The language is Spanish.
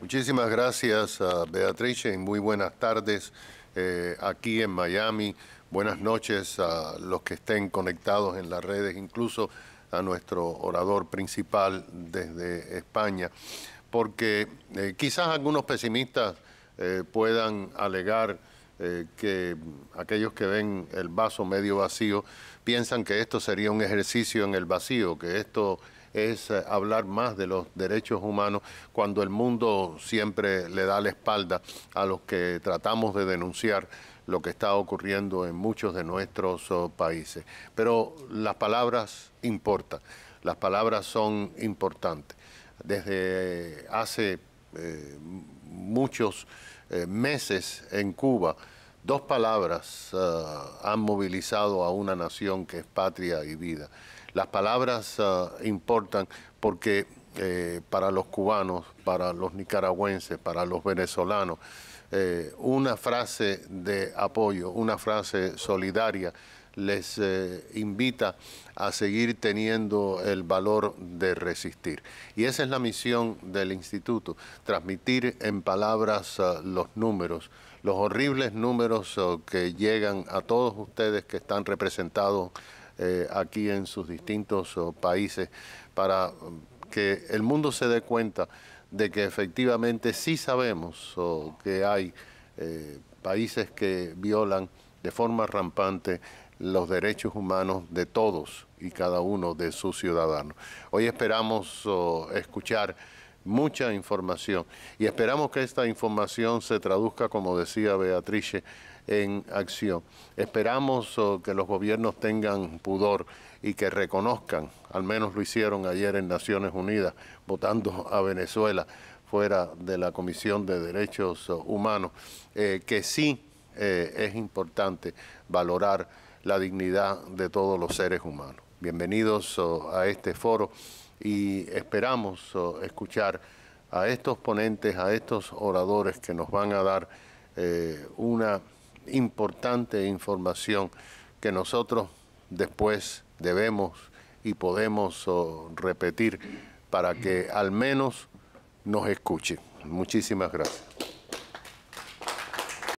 Muchísimas gracias, a Beatrice, y muy buenas tardes eh, aquí en Miami. Buenas noches a los que estén conectados en las redes, incluso a nuestro orador principal desde España, porque eh, quizás algunos pesimistas eh, puedan alegar que aquellos que ven el vaso medio vacío piensan que esto sería un ejercicio en el vacío, que esto es eh, hablar más de los derechos humanos cuando el mundo siempre le da la espalda a los que tratamos de denunciar lo que está ocurriendo en muchos de nuestros oh, países. Pero las palabras importan, las palabras son importantes. Desde hace eh, muchos eh, meses en Cuba, dos palabras han movilizado a una nación que es patria y vida. Las palabras ah, importan porque eh, para los cubanos, para los nicaragüenses, para los venezolanos, eh, una frase de apoyo, una frase solidaria les eh, invita a seguir teniendo el valor de resistir. Y esa es la misión del instituto, transmitir en palabras ah, los números, los horribles números ah, que llegan a todos ustedes que están representados eh, aquí en sus distintos oh, países para mm, que el mundo se dé cuenta de que efectivamente sí sabemos oh, que hay eh, países que violan de forma rampante los derechos humanos de todos y cada uno de sus ciudadanos. Hoy esperamos oh, escuchar mucha información y esperamos que esta información se traduzca, como decía Beatrice, en acción. Esperamos oh, que los gobiernos tengan pudor y que reconozcan, al menos lo hicieron ayer en Naciones Unidas, votando a Venezuela fuera de la Comisión de Derechos oh, Humanos, eh, que sí eh, es importante valorar la dignidad de todos los seres humanos. Bienvenidos oh, a este foro y esperamos escuchar a estos ponentes, a estos oradores que nos van a dar eh, una importante información que nosotros después debemos y podemos repetir para que al menos nos escuchen. Muchísimas gracias.